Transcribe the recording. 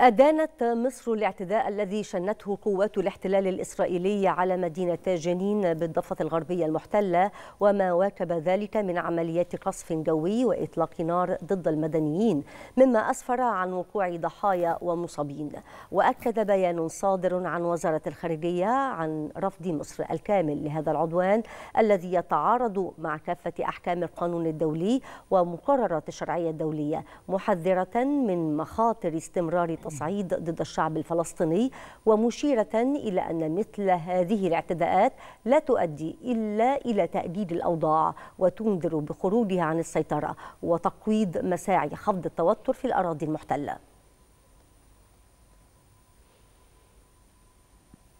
أدانت مصر الاعتداء الذي شنته قوات الاحتلال الإسرائيلي على مدينة جنين بالضفة الغربية المحتلة وما واكب ذلك من عمليات قصف جوي وإطلاق نار ضد المدنيين مما أسفر عن وقوع ضحايا ومصابين وأكد بيان صادر عن وزارة الخارجية عن رفض مصر الكامل لهذا العدوان الذي يتعارض مع كافة أحكام القانون الدولي ومقررات الشرعية الدولية محذرة من مخاطر استمرار التصعيد ضد الشعب الفلسطيني ومشيرة إلى أن مثل هذه الاعتداءات لا تؤدي إلا إلى تأديد الأوضاع وتنذر بخروجها عن السيطرة وتقويض مساعي خفض التوتر في الأراضي المحتلة